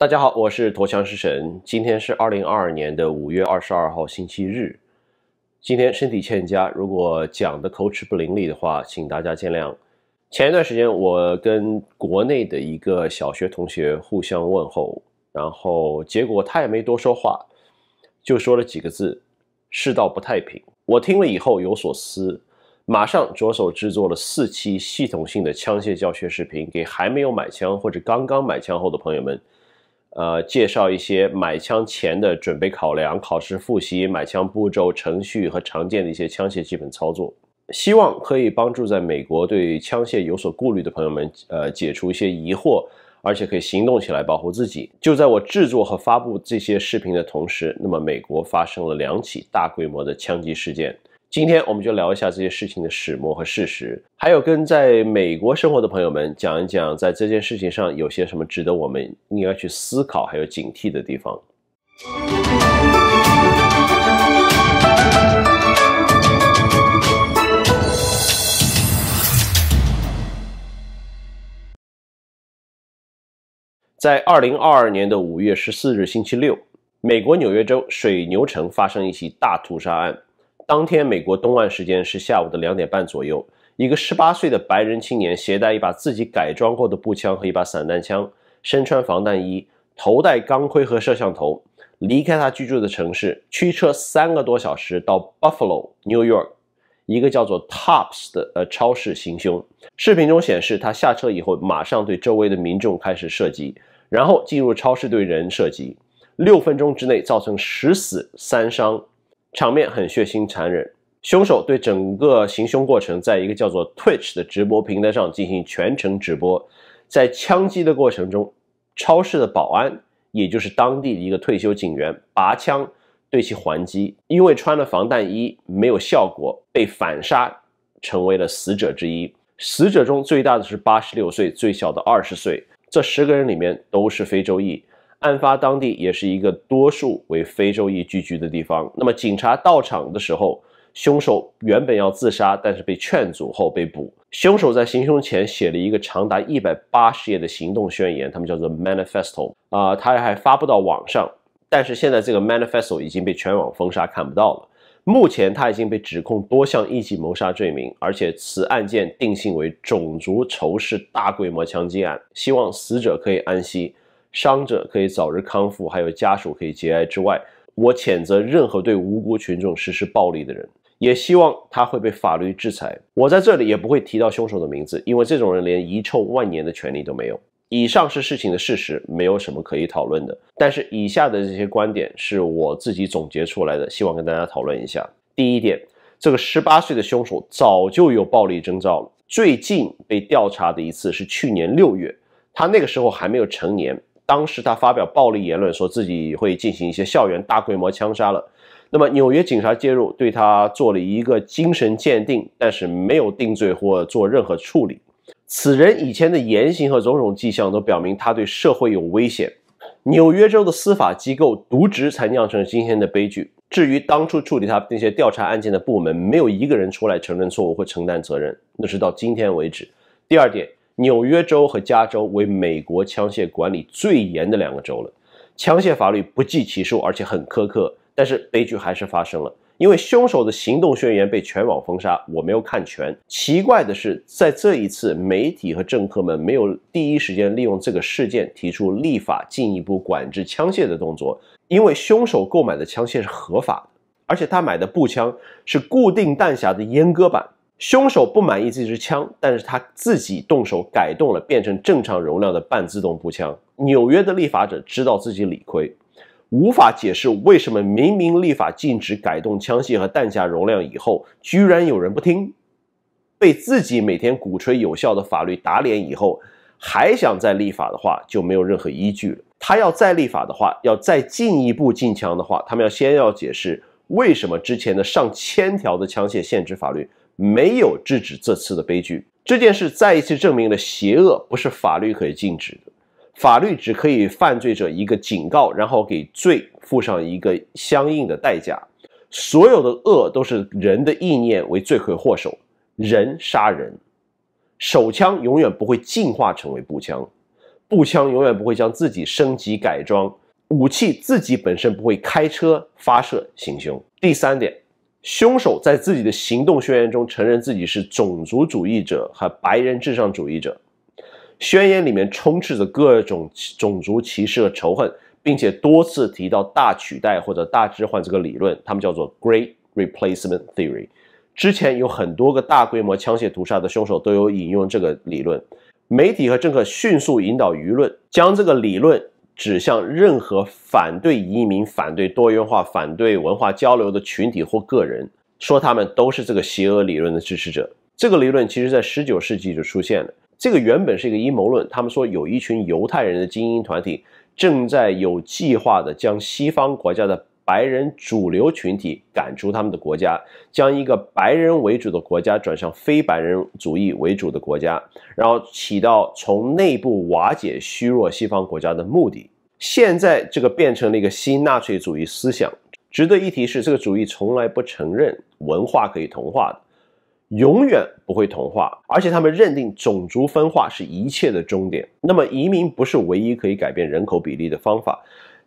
大家好，我是驼枪师神。今天是二零二二年的五月二十二号，星期日。今天身体欠佳，如果讲的口齿不伶俐的话，请大家见谅。前一段时间，我跟国内的一个小学同学互相问候，然后结果他也没多说话，就说了几个字：“世道不太平。”我听了以后有所思，马上着手制作了四期系统性的枪械教学视频，给还没有买枪或者刚刚买枪后的朋友们。呃，介绍一些买枪前的准备考量、考试复习、买枪步骤、程序和常见的一些枪械基本操作，希望可以帮助在美国对枪械有所顾虑的朋友们，呃，解除一些疑惑，而且可以行动起来保护自己。就在我制作和发布这些视频的同时，那么美国发生了两起大规模的枪击事件。今天我们就聊一下这些事情的始末和事实，还有跟在美国生活的朋友们讲一讲，在这件事情上有些什么值得我们应该去思考，还有警惕的地方。在二零二二年的五月十四日星期六，美国纽约州水牛城发生一起大屠杀案。当天，美国东岸时间是下午的两点半左右，一个十八岁的白人青年携带一把自己改装过的步枪和一把散弹枪，身穿防弹衣，头戴钢盔和摄像头，离开他居住的城市，驱车三个多小时到 Buffalo，New York，一个叫做 t o p s 的呃超市行凶。视频中显示，他下车以后马上对周围的民众开始射击，然后进入超市对人射击，六分钟之内造成十死三伤。场面很血腥残忍，凶手对整个行凶过程在一个叫做 Twitch 的直播平台上进行全程直播。在枪击的过程中，超市的保安，也就是当地的一个退休警员，拔枪对其还击，因为穿了防弹衣没有效果，被反杀，成为了死者之一。死者中最大的是八十六岁，最小的二十岁。这十个人里面都是非洲裔。案发当地也是一个多数为非洲裔聚居的地方。那么，警察到场的时候，凶手原本要自杀，但是被劝阻后被捕。凶手在行凶前写了一个长达一百八十页的行动宣言，他们叫做 Manifesto 啊，他还发布到网上，但是现在这个 Manifesto 已经被全网封杀，看不到了。目前他已经被指控多项一级谋杀罪名，而且此案件定性为种族仇视大规模枪击案。希望死者可以安息。伤者可以早日康复，还有家属可以节哀之外，我谴责任何对无辜群众实施暴力的人，也希望他会被法律制裁。我在这里也不会提到凶手的名字，因为这种人连遗臭万年的权利都没有。以上是事情的事实，没有什么可以讨论的。但是以下的这些观点是我自己总结出来的，希望跟大家讨论一下。第一点，这个十八岁的凶手早就有暴力征兆了，最近被调查的一次是去年六月，他那个时候还没有成年。当时他发表暴力言论，说自己会进行一些校园大规模枪杀了。那么纽约警察介入，对他做了一个精神鉴定，但是没有定罪或做任何处理。此人以前的言行和种种迹象都表明他对社会有危险。纽约州的司法机构渎职，才酿成今天的悲剧。至于当初处理他那些调查案件的部门，没有一个人出来承认错误或承担责任，那是到今天为止。第二点。纽约州和加州为美国枪械管理最严的两个州了，枪械法律不计其数，而且很苛刻。但是悲剧还是发生了，因为凶手的行动宣言被全网封杀。我没有看全，奇怪的是，在这一次，媒体和政客们没有第一时间利用这个事件提出立法进一步管制枪械的动作，因为凶手购买的枪械是合法，的，而且他买的步枪是固定弹匣的阉割版。凶手不满意这支枪，但是他自己动手改动了，变成正常容量的半自动步枪。纽约的立法者知道自己理亏，无法解释为什么明明立法禁止改动枪械和弹匣容量以后，居然有人不听，被自己每天鼓吹有效的法律打脸以后，还想再立法的话，就没有任何依据了。他要再立法的话，要再进一步禁枪的话，他们要先要解释为什么之前的上千条的枪械限制法律。没有制止这次的悲剧，这件事再一次证明了邪恶不是法律可以禁止的，法律只可以犯罪者一个警告，然后给罪付上一个相应的代价。所有的恶都是人的意念为罪魁祸首，人杀人，手枪永远不会进化成为步枪，步枪永远不会将自己升级改装，武器自己本身不会开车发射行凶。第三点。凶手在自己的行动宣言中承认自己是种族主义者和白人至上主义者，宣言里面充斥着各种种族歧视和仇恨，并且多次提到“大取代”或者“大置换”这个理论，他们叫做 “Great Replacement Theory”。之前有很多个大规模枪械屠杀的凶手都有引用这个理论，媒体和政客迅速引导舆论，将这个理论。指向任何反对移民、反对多元化、反对文化交流的群体或个人，说他们都是这个邪恶理论的支持者。这个理论其实在十九世纪就出现了，这个原本是一个阴谋论，他们说有一群犹太人的精英团体正在有计划的将西方国家的。白人主流群体赶出他们的国家，将一个白人为主的国家转向非白人主义为主的国家，然后起到从内部瓦解虚弱西方国家的目的。现在这个变成了一个新纳粹主义思想。值得一提是，这个主义从来不承认文化可以同化的，永远不会同化，而且他们认定种族分化是一切的终点。那么，移民不是唯一可以改变人口比例的方法。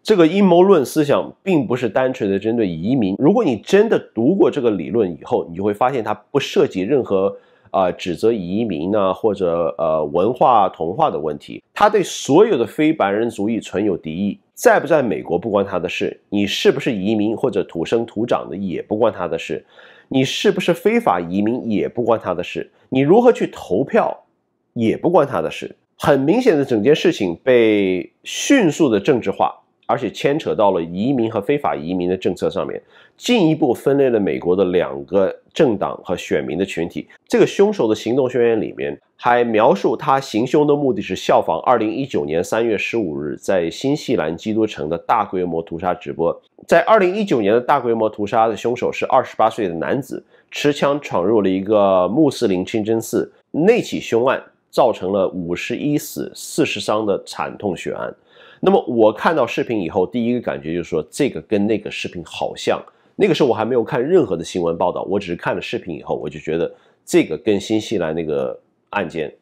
这个阴谋论思想并不是单纯的针对移民。如果你真的读过这个理论以后，你就会发现它不涉及任何啊指责移民呢，或者呃文化同化的问题。他对所有的非白人族裔存有敌意，在不在美国不关他的事，你是不是移民或者土生土长的也不关他的事，你是不是非法移民也不关他的事，你如何去投票，也不关他的事。很明显的，整件事情被迅速的政治化。而且牵扯到了移民和非法移民的政策上面，进一步分裂了美国的两个政党和选民的群体。这个凶手的行动宣言里面还描述他行凶的目的是效仿二零一九年三月十五日在新西兰基督城的大规模屠杀直播。在二零一九年的大规模屠杀的凶手是二十八岁的男子，持枪闯入了一个穆斯林清真寺，那起凶案造成了五十一死四十伤的惨痛血案。那么我看到视频以后，第一个感觉就是说，这个跟那个视频好像。那个时候我还没有看任何的新闻报道，我只是看了视频以后，我就觉得这个跟新西兰那个案件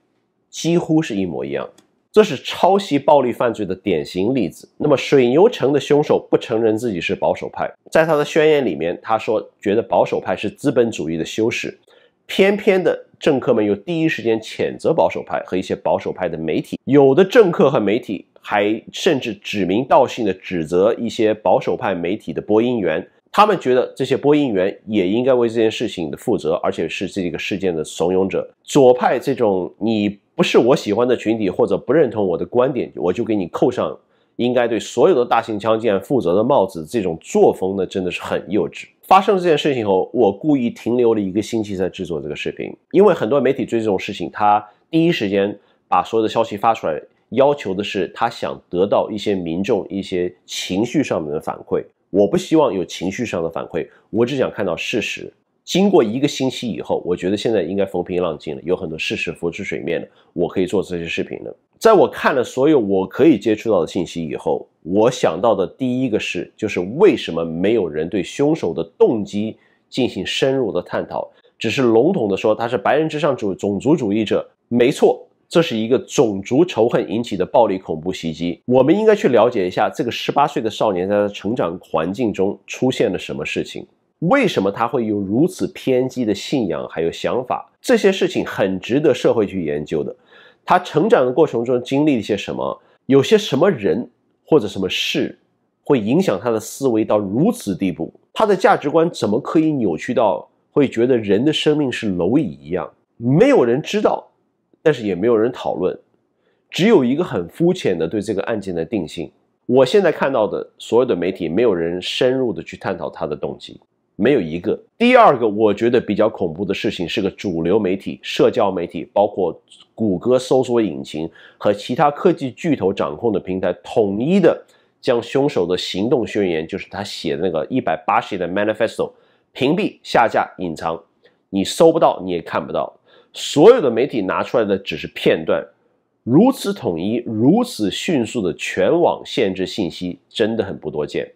几乎是一模一样。这是抄袭暴力犯罪的典型例子。那么水牛城的凶手不承认自己是保守派，在他的宣言里面，他说觉得保守派是资本主义的修饰。偏偏的政客们又第一时间谴责保守派和一些保守派的媒体，有的政客和媒体。还甚至指名道姓的指责一些保守派媒体的播音员，他们觉得这些播音员也应该为这件事情的负责，而且是这个事件的怂恿者。左派这种你不是我喜欢的群体，或者不认同我的观点，我就给你扣上应该对所有的大型枪击案负责的帽子，这种作风呢，真的是很幼稚。发生这件事情后，我故意停留了一个星期在制作这个视频，因为很多媒体追这种事情，他第一时间把所有的消息发出来。要求的是他想得到一些民众一些情绪上面的反馈，我不希望有情绪上的反馈，我只想看到事实。经过一个星期以后，我觉得现在应该风平浪静了，有很多事实浮出水面了，我可以做这些视频了。在我看了所有我可以接触到的信息以后，我想到的第一个事就是为什么没有人对凶手的动机进行深入的探讨，只是笼统的说他是白人至上主种族主义者，没错。这是一个种族仇恨引起的暴力恐怖袭击。我们应该去了解一下这个十八岁的少年在他成长环境中出现了什么事情，为什么他会有如此偏激的信仰还有想法？这些事情很值得社会去研究的。他成长的过程中经历了一些什么？有些什么人或者什么事会影响他的思维到如此地步？他的价值观怎么可以扭曲到会觉得人的生命是蝼蚁一样？没有人知道。但是也没有人讨论，只有一个很肤浅的对这个案件的定性。我现在看到的所有的媒体，没有人深入的去探讨他的动机，没有一个。第二个，我觉得比较恐怖的事情，是个主流媒体、社交媒体，包括谷歌搜索引擎和其他科技巨头掌控的平台，统一的将凶手的行动宣言，就是他写那个一百八十页的 manifesto，屏蔽、下架、隐藏，你搜不到，你也看不到。所有的媒体拿出来的只是片段，如此统一、如此迅速的全网限制信息，真的很不多见。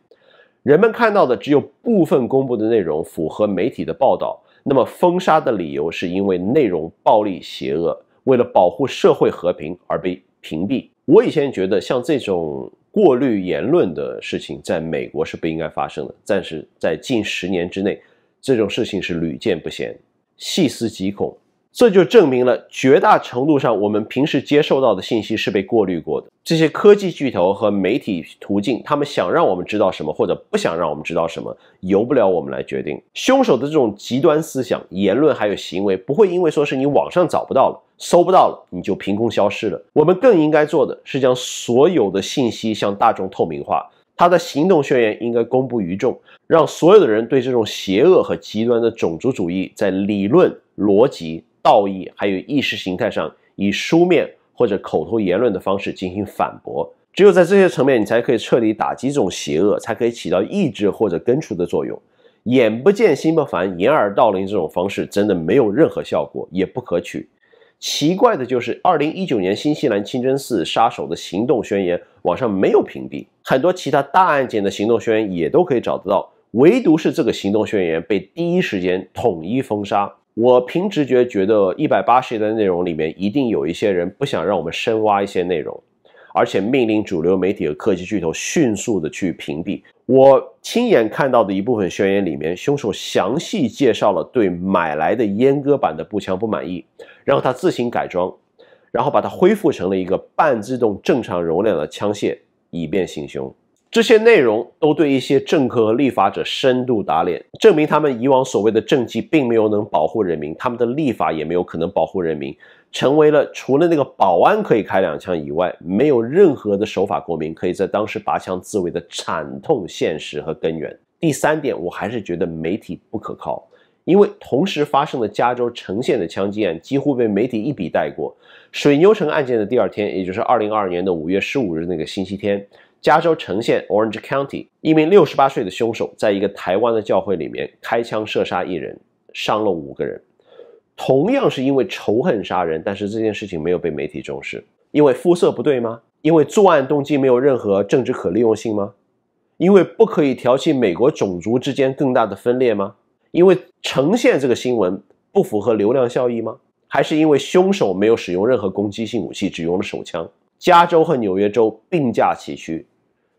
人们看到的只有部分公布的内容符合媒体的报道。那么，封杀的理由是因为内容暴力、邪恶，为了保护社会和平而被屏蔽。我以前觉得像这种过滤言论的事情，在美国是不应该发生的，但是在近十年之内，这种事情是屡见不鲜，细思极恐。这就证明了，绝大程度上，我们平时接受到的信息是被过滤过的。这些科技巨头和媒体途径，他们想让我们知道什么，或者不想让我们知道什么，由不了我们来决定。凶手的这种极端思想、言论还有行为，不会因为说是你网上找不到了、搜不到了，你就凭空消失了。我们更应该做的是，将所有的信息向大众透明化，他的行动宣言应该公布于众，让所有的人对这种邪恶和极端的种族主义，在理论逻辑。道义还有意识形态上，以书面或者口头言论的方式进行反驳，只有在这些层面，你才可以彻底打击这种邪恶，才可以起到抑制或者根除的作用。眼不见心不烦，掩耳盗铃这种方式真的没有任何效果，也不可取。奇怪的就是，二零一九年新西兰清真寺杀手的行动宣言，网上没有屏蔽，很多其他大案件的行动宣言也都可以找得到，唯独是这个行动宣言被第一时间统一封杀。我凭直觉觉得，一百八十页的内容里面，一定有一些人不想让我们深挖一些内容，而且命令主流媒体和科技巨头迅速的去屏蔽。我亲眼看到的一部分宣言里面，凶手详细介绍了对买来的阉割版的步枪不满意，然后他自行改装，然后把它恢复成了一个半自动正常容量的枪械，以便行凶。这些内容都对一些政客和立法者深度打脸，证明他们以往所谓的政绩并没有能保护人民，他们的立法也没有可能保护人民，成为了除了那个保安可以开两枪以外，没有任何的守法公民可以在当时拔枪自卫的惨痛现实和根源。第三点，我还是觉得媒体不可靠，因为同时发生的加州橙县的枪击案几乎被媒体一笔带过。水牛城案件的第二天，也就是二零二二年的五月十五日那个星期天。加州城县 （Orange County） 一名六十八岁的凶手，在一个台湾的教会里面开枪射杀一人，伤了五个人。同样是因为仇恨杀人，但是这件事情没有被媒体重视，因为肤色不对吗？因为作案动机没有任何政治可利用性吗？因为不可以挑起美国种族之间更大的分裂吗？因为呈现这个新闻不符合流量效益吗？还是因为凶手没有使用任何攻击性武器，只用了手枪？加州和纽约州并驾齐驱。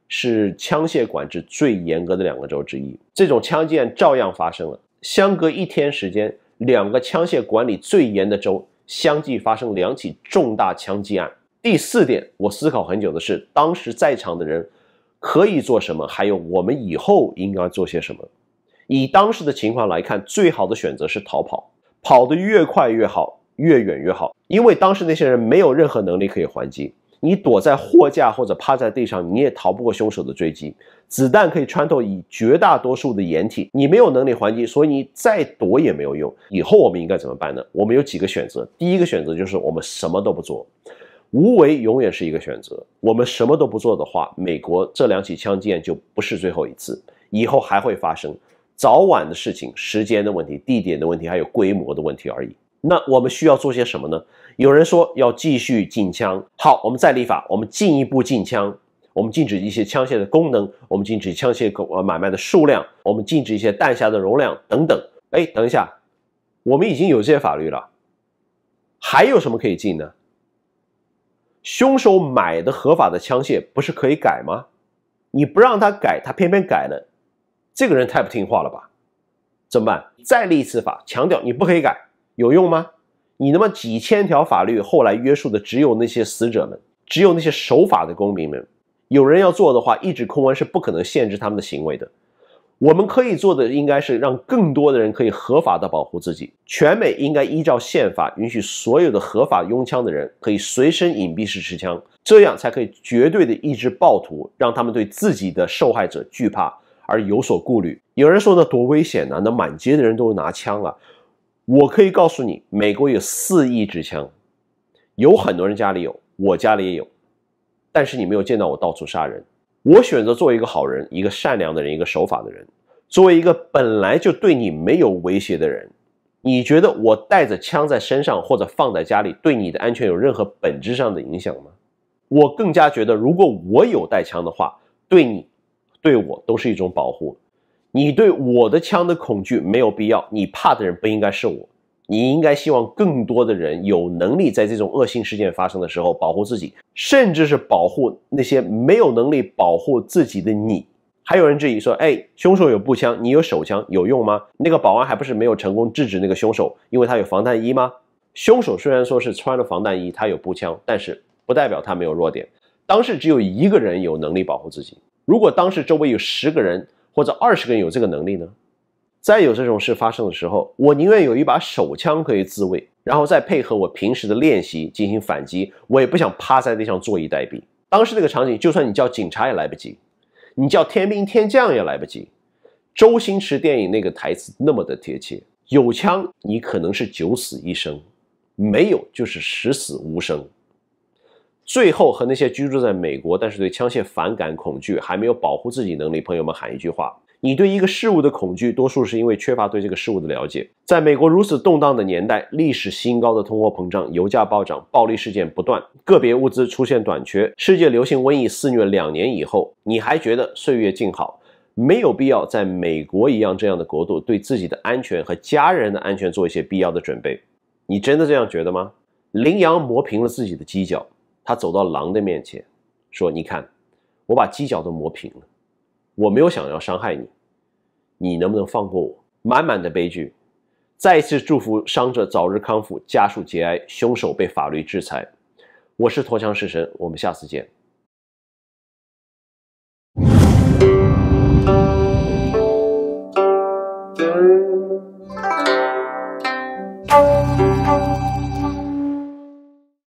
是枪械管制最严格的两个州之一，这种枪击案照样发生了。相隔一天时间，两个枪械管理最严的州相继发生两起重大枪击案。第四点，我思考很久的是，当时在场的人可以做什么，还有我们以后应该做些什么。以当时的情况来看，最好的选择是逃跑，跑得越快越好，越远越好，因为当时那些人没有任何能力可以还击。你躲在货架或者趴在地上，你也逃不过凶手的追击。子弹可以穿透以绝大多数的掩体，你没有能力还击，所以你再躲也没有用。以后我们应该怎么办呢？我们有几个选择。第一个选择就是我们什么都不做，无为永远是一个选择。我们什么都不做的话，美国这两起枪击案就不是最后一次，以后还会发生，早晚的事情，时间的问题、地点的问题还有规模的问题而已。那我们需要做些什么呢？有人说要继续禁枪，好，我们再立法，我们进一步禁枪，我们禁止一些枪械的功能，我们禁止枪械呃买卖的数量，我们禁止一些弹匣的容量等等。哎，等一下，我们已经有这些法律了，还有什么可以禁呢？凶手买的合法的枪械不是可以改吗？你不让他改，他偏偏改了，这个人太不听话了吧？怎么办？再立一次法，强调你不可以改，有用吗？你那么几千条法律，后来约束的只有那些死者们，只有那些守法的公民们。有人要做的话，一纸空文是不可能限制他们的行为的。我们可以做的，应该是让更多的人可以合法的保护自己。全美应该依照宪法，允许所有的合法拥枪的人可以随身隐蔽式持枪，这样才可以绝对的抑制暴徒，让他们对自己的受害者惧怕而有所顾虑。有人说呢，多危险呐！那满街的人都拿枪了。我可以告诉你，美国有四亿支枪，有很多人家里有，我家里也有。但是你没有见到我到处杀人，我选择做一个好人，一个善良的人，一个守法的人。作为一个本来就对你没有威胁的人，你觉得我带着枪在身上或者放在家里，对你的安全有任何本质上的影响吗？我更加觉得，如果我有带枪的话，对你、对我都是一种保护。你对我的枪的恐惧没有必要，你怕的人不应该是我，你应该希望更多的人有能力在这种恶性事件发生的时候保护自己，甚至是保护那些没有能力保护自己的你。还有人质疑说：“哎，凶手有步枪，你有手枪有用吗？”那个保安还不是没有成功制止那个凶手，因为他有防弹衣吗？凶手虽然说是穿了防弹衣，他有步枪，但是不代表他没有弱点。当时只有一个人有能力保护自己，如果当时周围有十个人。或者二十个人有这个能力呢？再有这种事发生的时候，我宁愿有一把手枪可以自卫，然后再配合我平时的练习进行反击，我也不想趴在地上坐以待毙。当时那个场景，就算你叫警察也来不及，你叫天兵天将也来不及。周星驰电影那个台词那么的贴切：有枪，你可能是九死一生；没有，就是十死无生。最后和那些居住在美国但是对枪械反感、恐惧还没有保护自己能力朋友们喊一句话：你对一个事物的恐惧，多数是因为缺乏对这个事物的了解。在美国如此动荡的年代，历史新高的通货膨胀、油价暴涨、暴力事件不断，个别物资出现短缺，世界流行瘟疫肆虐两年以后，你还觉得岁月静好？没有必要在美国一样这样的国度对自己的安全和家人的安全做一些必要的准备，你真的这样觉得吗？羚羊磨平了自己的犄角。他走到狼的面前，说：“你看，我把犄角都磨平了，我没有想要伤害你，你能不能放过我？”满满的悲剧。再一次祝福伤者早日康复，家属节哀，凶手被法律制裁。我是驼缰式神，我们下次见。